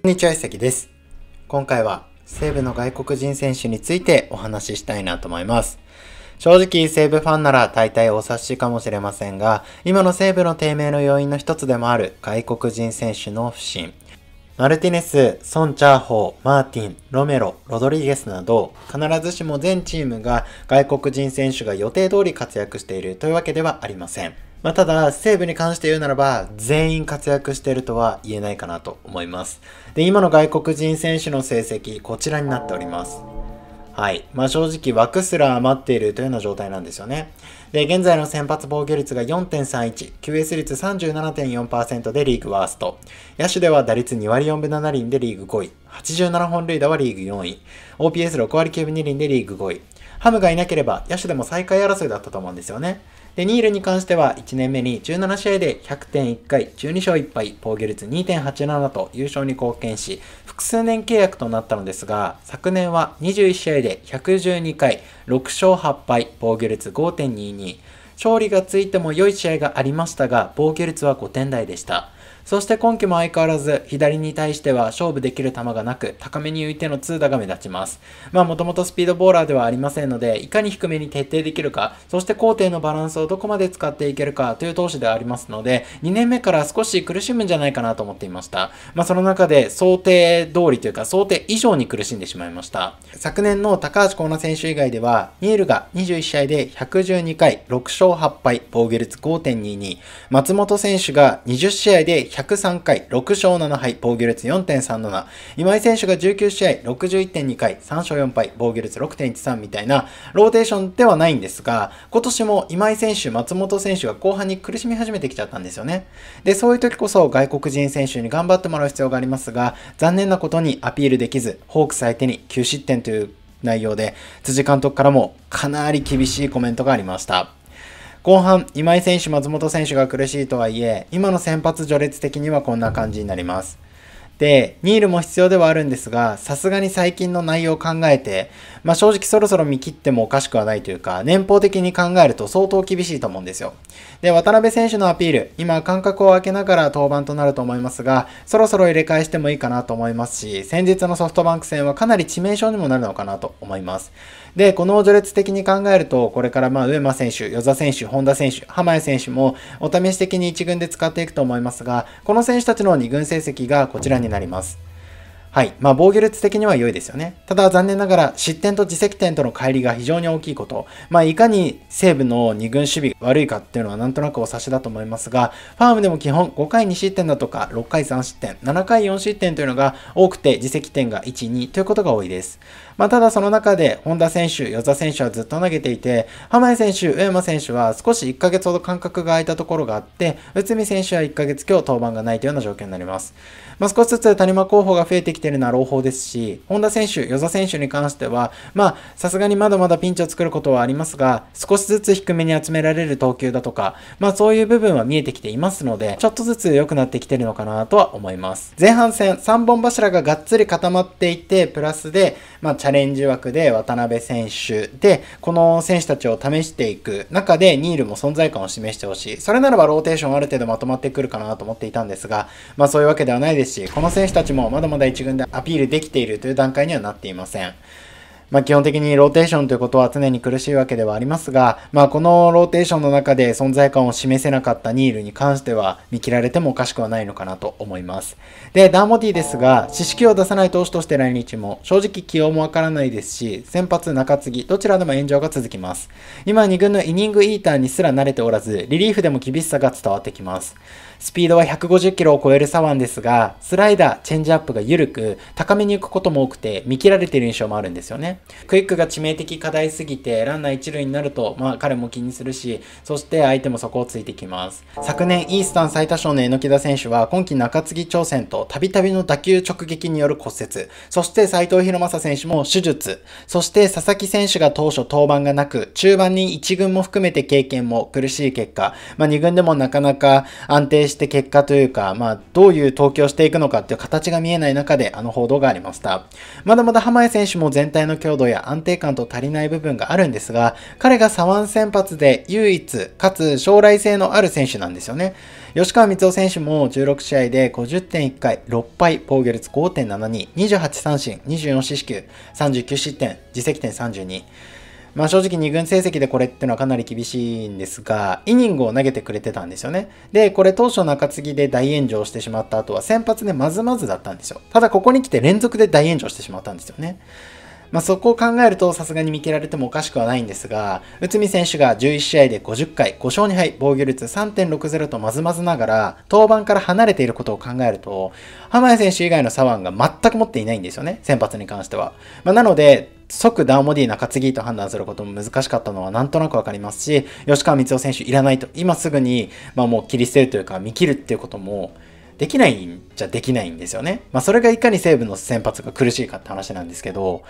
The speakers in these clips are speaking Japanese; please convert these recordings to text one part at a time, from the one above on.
こんにちは、石です。今回は西武の外国人選手についてお話ししたいなと思います。正直、西武ファンなら大体お察しかもしれませんが、今の西武の低迷の要因の一つでもある外国人選手の不振。マルティネス、ソン・チャーホー、マーティン、ロメロ、ロドリゲスなど、必ずしも全チームが外国人選手が予定通り活躍しているというわけではありません。まあ、ただ、西武に関して言うならば、全員活躍しているとは言えないかなと思います。で、今の外国人選手の成績、こちらになっております。はい。まあ、正直、枠すら余っているというような状態なんですよね。で、現在の先発防御率が4.31、QS 率37.4%でリーグワースト。野手では打率2割4分7厘でリーグ5位。87本塁打はリーグ4位。OPS6 割9分2厘でリーグ5位。ハムがいなければ、野手でも最下位争いだったと思うんですよね。で、ニールに関しては1年目に17試合で100.1回、12勝1敗、防御率2.87と優勝に貢献し、複数年契約となったのですが、昨年は21試合で112回、6勝8敗、防御率5.22、勝利がついても良い試合がありましたが、防御率は5点台でした。そして今季も相変わらず左に対しては勝負できる球がなく高めに浮いての通打が目立ちます。まあもともとスピードボーラーではありませんのでいかに低めに徹底できるかそして工程のバランスをどこまで使っていけるかという投手ではありますので2年目から少し苦しむんじゃないかなと思っていました。まあその中で想定通りというか想定以上に苦しんでしまいました。昨年の高橋光成選手以外ではニエルが21試合で112回6勝8敗防御率5.22松本選手が20試合で103回、6勝7敗、防御率4.37。今井選手が19試合、61.2回、3勝4敗、防御率6.13みたいな、ローテーションではないんですが、今年も今井選手、松本選手が後半に苦しみ始めてきちゃったんですよね。で、そういう時こそ外国人選手に頑張ってもらう必要がありますが、残念なことにアピールできず、ホークス相手に9失点という内容で、辻監督からもかなり厳しいコメントがありました。後半、今井選手、松本選手が苦しいとはいえ、今の先発序列的にはこんな感じになります。で、ニールも必要ではあるんですが、さすがに最近の内容を考えて、まあ、正直そろそろ見切ってもおかしくはないというか、年俸的に考えると相当厳しいと思うんですよ。で、渡辺選手のアピール、今間隔を空けながら登板となると思いますが、そろそろ入れ替えしてもいいかなと思いますし、先日のソフトバンク戦はかなり致命傷にもなるのかなと思います。で、この序列的に考えると、これからまあ上間選手、与座選手、本田選手、浜家選手もお試し的に1軍で使っていくと思いますが、この選手たちの2軍成績がこちらになります。はい。まあ、防御率的には良いですよね。ただ、残念ながら、失点と自責点との乖離が非常に大きいこと。まあ、いかに西武の2軍守備が悪いかっていうのはなんとなくお察しだと思いますが、ファームでも基本5回2失点だとか、6回3失点、7回4失点というのが多くて、自責点が1、2ということが多いです。まあ、ただその中で、本田選手、与座選手はずっと投げていて、浜谷選手、上山選手は少し1ヶ月ほど間隔が空いたところがあって、内海選手は1ヶ月今日登板がないというような状況になります。まあ、少しずつ谷間候補が増えてきているのは朗報ですし、本田選手、与座選手に関しては、まあ、さすがにまだまだピンチを作ることはありますが、少しずつ低めに集められる投球だとか、まあ、そういう部分は見えてきていますので、ちょっとずつ良くなってきてるのかなとは思います。前半戦、3本柱ががっつり固まっていて、プラスで、まあ、ャレンジ枠で渡辺選手で、この選手たちを試していく中で、ニールも存在感を示してほしい。それならばローテーションある程度まとまってくるかなと思っていたんですが、まあそういうわけではないですし、この選手たちもまだまだ1軍でアピールできているという段階にはなっていません。まあ、基本的にローテーションということは常に苦しいわけではありますが、まあ、このローテーションの中で存在感を示せなかったニールに関しては見切られてもおかしくはないのかなと思います。で、ダーモディですが、四球を出さない投手として来日も、正直起用もわからないですし、先発、中継ぎ、どちらでも炎上が続きます。今2軍のイニングイーターにすら慣れておらず、リリーフでも厳しさが伝わってきます。スピードは150キロを超える左腕ですが、スライダー、チェンジアップが緩く、高めに行くことも多くて、見切られている印象もあるんですよね。クイックが致命的課題すぎて、ランナー一塁になると、まあ彼も気にするし、そして相手もそこをついてきます。昨年、イースタン最多勝の榎田選手は、今季中継ぎ挑戦と、たびたびの打球直撃による骨折、そして斎藤博正選手も手術、そして佐々木選手が当初登板がなく、中盤に1軍も含めて経験も苦しい結果、まあ2軍でもなかなか安定して結果というか、まあ、どういう投球をしていくのかっていう形が見えない中で、あの報道がありました。まだまだ浜江選手も全体の強度や安定感と足りない部分があるんですが、彼が左腕先発で唯一、かつ将来性のある選手なんですよね。吉川光雄選手も16試合で50.1回、6敗、防御率5.72、28三振、24四死球、39失点、自責点32。まあ正直2軍成績でこれってのはかなり厳しいんですが、イニングを投げてくれてたんですよね。で、これ当初中継ぎで大炎上してしまった後は先発でまずまずだったんですよ。ただここに来て連続で大炎上してしまったんですよね。まあ、そこを考えるとさすがに見切られてもおかしくはないんですが、内海選手が11試合で50回、5勝2敗、防御率3.60とまずまずながら、登板から離れていることを考えると、浜谷選手以外の左腕が全く持っていないんですよね、先発に関しては。まあ、なので、即ダーモディ中継ぎと判断することも難しかったのはなんとなくわかりますし、吉川光夫選手いらないと、今すぐに、まあもう切り捨てるというか見切るっていうこともできないんじゃできないんですよね。まあ、それがいかに西武の先発が苦しいかって話なんですけど、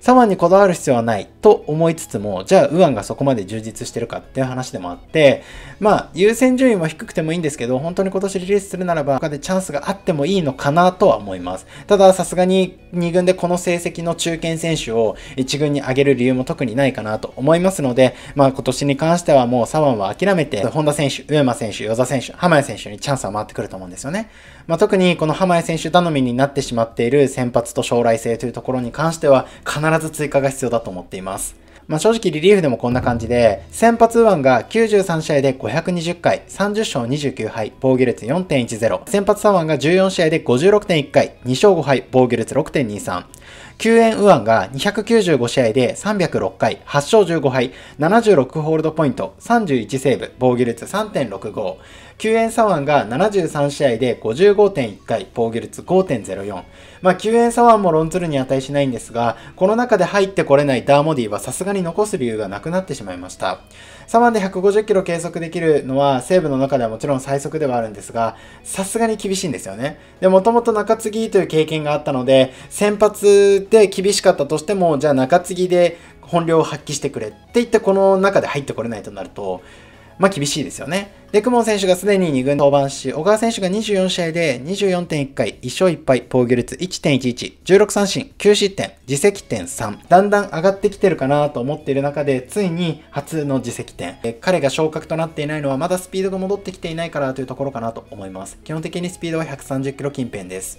左腕にこだわる必要はないと思いつつも、じゃあ右腕がそこまで充実してるかっていう話でもあって、まあ、優先順位も低くてもいいんですけど、本当に今年リリースするならば、他でチャンスがあってもいいのかなとは思います。ただ、さすがに2軍でこの成績の中堅選手を1軍に上げる理由も特にないかなと思いますので、まあ、今年に関してはもう左腕は諦めて、本田選手、上間選手、与田選手、浜谷選手にチャンスは回ってくると思うんですよね。まあ、特にこの浜江選手頼みになってしまっている先発と将来性というところに関しては必ず追加が必要だと思っています。まあ、正直リリーフでもこんな感じで、先発右腕が93試合で520回、30勝29敗、防御率4.10。先発左腕が14試合で56.1回、2勝5敗、防御率6.23。救援右腕が295試合で306回、8勝15敗、76ホールドポイント、31セーブ、防御率3.65。救援左腕が73試合で55.1回、防御率5.04。まあ、救援左腕も論ずるに値しないんですが、この中で入ってこれないダーモディはさすがに残す理由がなくなってしまいました。左腕で150キロ計測できるのは、西部の中ではもちろん最速ではあるんですが、さすがに厳しいんですよね。で、もともと中継ぎという経験があったので、先発で厳しかったとしても、じゃあ中継ぎで本領を発揮してくれって言ってこの中で入ってこれないとなるとまあ厳しいですよね。で、久保選手がすでに2軍登板し、小川選手が24試合で24.1回、1勝1敗、防御率1.11、16三振、9失点、自責点3。だんだん上がってきてるかなと思っている中で、ついに初の自責点。彼が昇格となっていないのは、まだスピードが戻ってきていないからというところかなと思います。基本的にスピードは130キロ近辺です。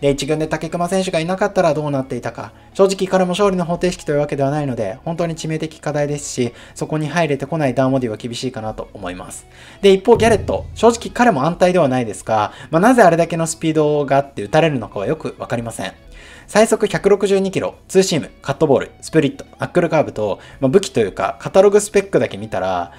で、1軍で武隈選手がいなかったらどうなっていたか。正直彼も勝利の方程式というわけではないので、本当に致命的課題ですし、そこに入れてこないダーモディは厳しいかなと思います。で、一方ギャレット、正直彼も安泰ではないですが、まあ、なぜあれだけのスピードがあって打たれるのかはよくわかりません。最速162キロ、ツーシーム、カットボール、スプリット、アックルカーブと、まあ、武器というか、カタログスペックだけ見たら、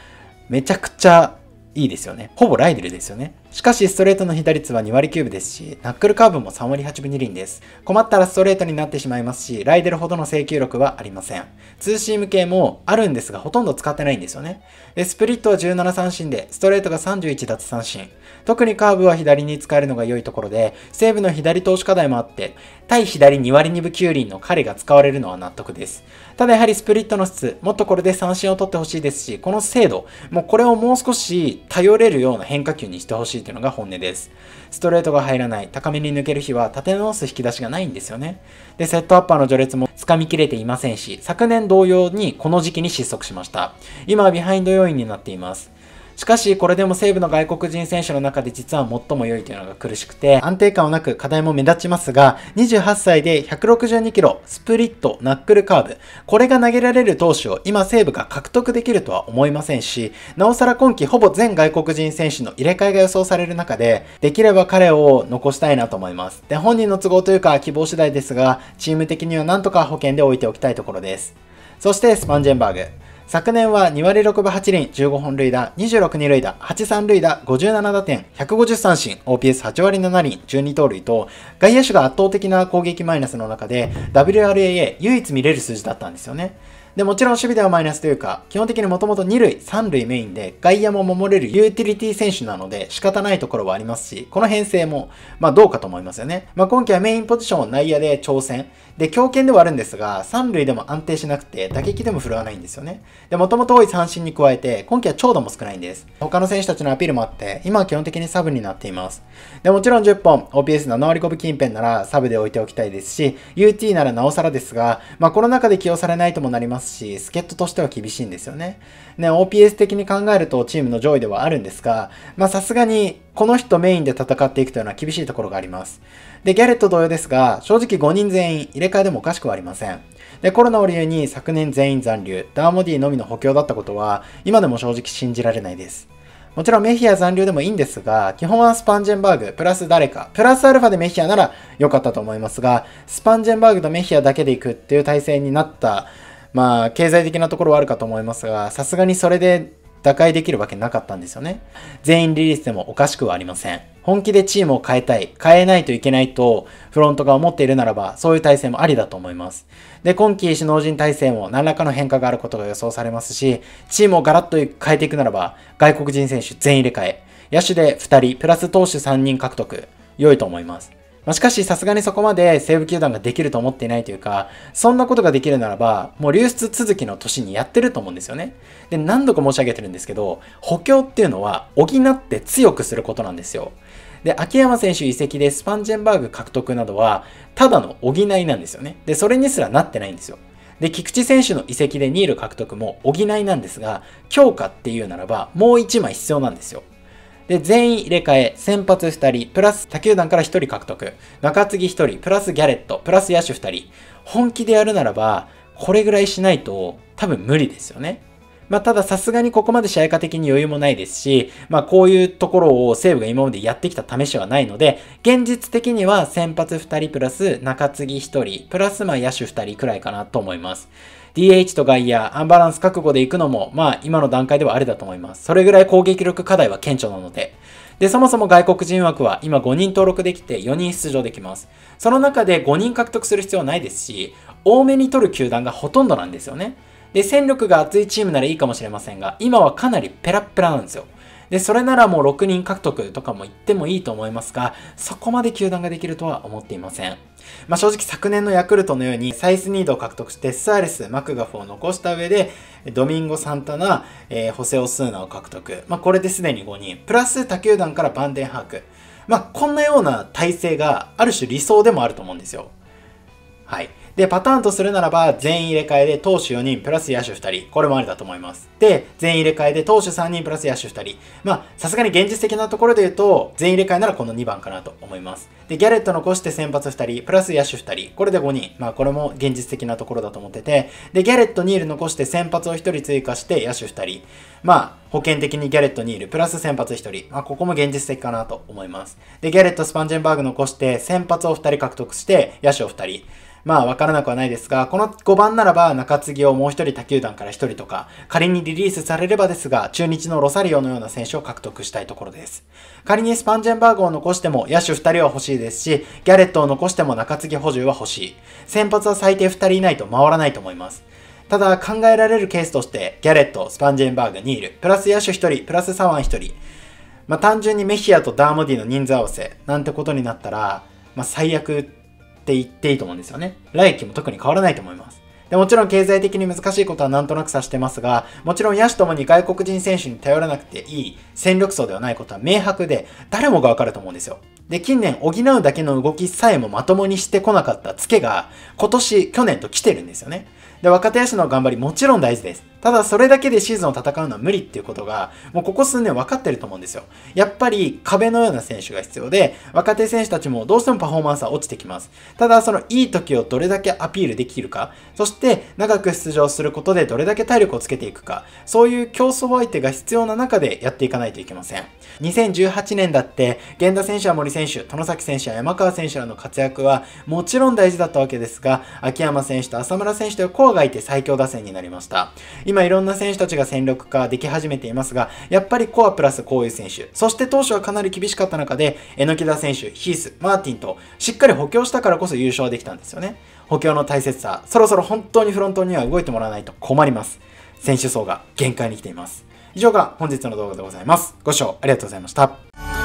めちゃくちゃいいですよね。ほぼライデルですよね。しかし、ストレートの被打率は2割9分ですし、ナックルカーブも3割8分2厘です。困ったらストレートになってしまいますし、ライデルほどの制球力はありません。ツーシーム系もあるんですが、ほとんど使ってないんですよね。で、スプリットは17三振で、ストレートが31奪三振。特にカーブは左に使えるのが良いところで、西武の左投手課題もあって、対左2割2分9厘の彼が使われるのは納得です。ただやはりスプリットの質、もっとこれで三振を取ってほしいですし、この精度、もうこれをもう少し頼れるような変化球にしてほしいというのが本音です。ストレートが入らない、高めに抜ける日は立て直す引き出しがないんですよね。で、セットアッパーの序列も掴みきれていませんし、昨年同様にこの時期に失速しました。今はビハインド要因になっています。しかし、これでも西武の外国人選手の中で実は最も良いというのが苦しくて、安定感はなく課題も目立ちますが、28歳で162キロ、スプリット、ナックルカーブ、これが投げられる投手を今西武が獲得できるとは思いませんし、なおさら今季ほぼ全外国人選手の入れ替えが予想される中で、できれば彼を残したいなと思います。で、本人の都合というか希望次第ですが、チーム的にはなんとか保険で置いておきたいところです。そしてスパンジェンバーグ。昨年は2割6分8厘、15本塁打、26二塁打、8三塁打、57打点、150三振、OPS8 割7厘、12盗塁と、外野手が圧倒的な攻撃マイナスの中で、WRAA 唯一見れる数字だったんですよね。で、もちろん守備ではマイナスというか、基本的にもともと2塁、3塁メインで、外野も守れるユーティリティ選手なので、仕方ないところはありますし、この編成も、まあどうかと思いますよね。まあ今季はメインポジションを内野で挑戦。で、強肩ではあるんですが、三塁でも安定しなくて、打撃でも振るわないんですよね。で、もともと多い三振に加えて、今季は長打も少ないんです。他の選手たちのアピールもあって、今は基本的にサブになっています。で、もちろん10本、OPS7 割5分近辺ならサブで置いておきたいですし、UT ならなおさらですが、まあコロナ禍で起用されないともなりますし、助っ人としては厳しいんですよね。ね、OPS 的に考えるとチームの上位ではあるんですが、まあさすがにこの人メインで戦っていくというのは厳しいところがあります。で、ギャレット同様ですが、正直5人全員入れ替えでもおかしくはありません。で、コロナを理由に昨年全員残留、ダーモディのみの補強だったことは、今でも正直信じられないです。もちろんメヒア残留でもいいんですが、基本はスパンジェンバーグ、プラス誰か、プラスアルファでメヒアなら良かったと思いますが、スパンジェンバーグとメヒアだけで行くっていう体制になった、まあ、経済的なところはあるかと思いますが、さすがにそれで打開できるわけなかったんですよね。全員リリースでもおかしくはありません。本気でチームを変えたい、変えないといけないと、フロントが思っているならば、そういう体制もありだと思います。で、今季首脳陣体制も何らかの変化があることが予想されますし、チームをガラッと変えていくならば、外国人選手全員入れ替え、野手で2人、プラス投手3人獲得、良いと思います。まあ、しかし、さすがにそこまで西武球団ができると思っていないというか、そんなことができるならば、もう流出続きの年にやってると思うんですよね。で、何度か申し上げてるんですけど、補強っていうのは補って強くすることなんですよ。で、秋山選手移籍でスパンジェンバーグ獲得などは、ただの補いなんですよね。で、それにすらなってないんですよ。で、菊池選手の移籍でニール獲得も補いなんですが、強化っていうならば、もう1枚必要なんですよ。で、全員入れ替え、先発2人、プラス他球団から1人獲得、中継ぎ1人、プラスギャレット、プラス野手2人。本気でやるならば、これぐらいしないと多分無理ですよね。まあ、たださすがにここまで試合化的に余裕もないですし、まあ、こういうところを西武が今までやってきた試しはないので、現実的には先発2人プラス中継ぎ1人、プラスまあ野手2人くらいかなと思います。DH と外野、アンバランス覚悟で行くのも、まあ今の段階ではあれだと思います。それぐらい攻撃力課題は顕著なので。で、そもそも外国人枠は今5人登録できて4人出場できます。その中で5人獲得する必要はないですし、多めに取る球団がほとんどなんですよね。で、戦力が厚いチームならいいかもしれませんが、今はかなりペラッペラなんですよ。で、それならもう6人獲得とかも言ってもいいと思いますが、そこまで球団ができるとは思っていません。まあ、正直昨年のヤクルトのようにサイスニードを獲得してスアレス、マクガフを残した上でドミンゴ・サンタナ、えー、ホセオ・スーナを獲得。まあ、これですでに5人。プラス他球団からバンデンハーク。まあ、こんなような体制がある種理想でもあると思うんですよ。はい。で、パターンとするならば、全員入れ替えで投手4人、プラス野手2人。これもありだと思います。で、全員入れ替えで投手3人、プラス野手2人。まあ、さすがに現実的なところで言うと、全員入れ替えならこの2番かなと思います。で、ギャレット残して先発2人、プラス野手2人。これで5人。まあ、これも現実的なところだと思ってて。で、ギャレットニール残して先発を1人追加して野手2人。まあ、保険的にギャレットニール、プラス先発1人。まあ、ここも現実的かなと思います。で、ギャレット・スパンジェンバーグ残して先発を2人獲得して野手を2人。まあわからなくはないですが、この5番ならば中継ぎをもう1人他球団から1人とか、仮にリリースされればですが、中日のロサリオのような選手を獲得したいところです。仮にスパンジェンバーグを残しても野手2人は欲しいですし、ギャレットを残しても中継ぎ補充は欲しい。先発は最低2人いないと回らないと思います。ただ考えられるケースとして、ギャレット、スパンジェンバーグ、ニール、プラス野手1人、プラスサワン1人、まあ、単純にメヒアとダーモディの人数合わせなんてことになったら、まあ、最悪って言っていいと思うんですよね。来期も特に変わらないと思います。でもちろん経済的に難しいことはなんとなく察してますが、もちろん野手ともに外国人選手に頼らなくていい戦力層ではないことは明白で、誰もがわかると思うんですよ。で、近年補うだけの動きさえもまともにしてこなかったツケが、今年、去年と来てるんですよね。で、若手野手の頑張りもちろん大事です。ただそれだけでシーズンを戦うのは無理っていうことが、もうここ数年分かってると思うんですよ。やっぱり壁のような選手が必要で、若手選手たちもどうしてもパフォーマンスは落ちてきます。ただそのいい時をどれだけアピールできるか、そして長く出場することでどれだけ体力をつけていくか、そういう競争相手が必要な中でやっていかないといけません。2018年だって、源田選手や森選手、殿崎選手や山川選手らの活躍はもちろん大事だったわけですが、秋山選手と浅村選手というアがいて最強打線になりました。今今いろんな選手たちが戦力化でき始めていますが、やっぱりコアプラスこういう選手、そして当初はかなり厳しかった中で、榎田選手、ヒース、マーティンとしっかり補強したからこそ優勝はできたんですよね。補強の大切さ、そろそろ本当にフロントには動いてもらわないと困ります。選手層が限界に来ています。以上が本日の動画でございます。ご視聴ありがとうございました。